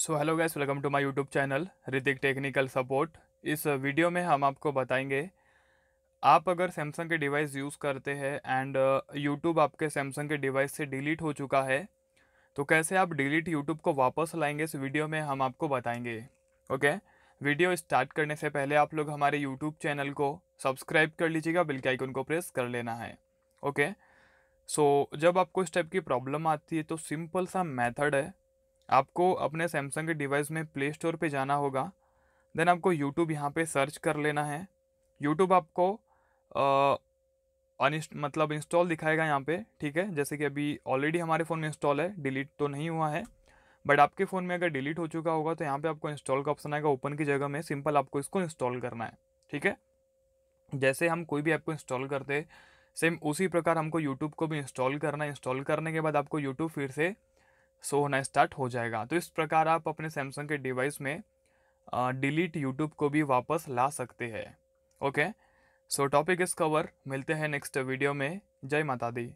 so hello guys welcome to my YouTube channel Hritik technical support इस video में हम आपको बताएंगे आप अगर सैमसंग के डिवाइस यूज़ करते हैं एंड यूट्यूब uh, आपके सैमसंग के डिवाइस से डिलीट हो चुका है तो कैसे आप डिलीट यूट्यूब को वापस लाएंगे इस वीडियो में हम आपको बताएंगे ओके वीडियो स्टार्ट करने से पहले आप लोग हमारे यूट्यूब चैनल को सब्सक्राइब कर लीजिएगा बिल के आइकन को प्रेस कर लेना है ओके सो so, जब आपको इस टाइप की प्रॉब्लम आती है तो सिंपल सा मेथड है आपको अपने सैमसंग के डिवाइस में प्ले स्टोर पर जाना होगा देन आपको यूट्यूब यहाँ पे सर्च कर लेना है यूट्यूब आपको अन मतलब इंस्टॉल दिखाएगा यहाँ पे ठीक है जैसे कि अभी ऑलरेडी हमारे फ़ोन में इंस्टॉल है डिलीट तो नहीं हुआ है बट आपके फ़ोन में अगर डिलीट हो चुका होगा तो यहाँ पे आपको इंस्टॉल का ऑप्शन आएगा ओपन की जगह में सिंपल आपको इसको इंस्टॉल करना है ठीक है जैसे हम कोई भी ऐप को इंस्टॉल करते सेम उसी प्रकार हमको यूट्यूब को भी इंस्टॉल करना है इंस्टॉल करने के बाद आपको यूट्यूब फिर से शो होना स्टार्ट हो जाएगा तो इस प्रकार आप अपने सैमसंग के डिवाइस में डिलीट यूट्यूब को भी वापस ला सकते हैं ओके सो टॉपिक इस कवर मिलते हैं नेक्स्ट वीडियो में जय माता दी